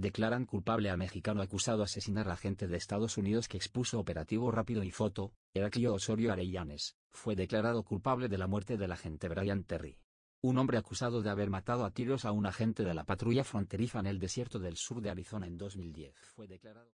declaran culpable al mexicano acusado de asesinar a agente de Estados Unidos que expuso operativo rápido y foto, Heraclio Osorio Arellanes, fue declarado culpable de la muerte del agente Brian Terry. Un hombre acusado de haber matado a tiros a un agente de la patrulla fronteriza en el desierto del sur de Arizona en 2010 fue declarado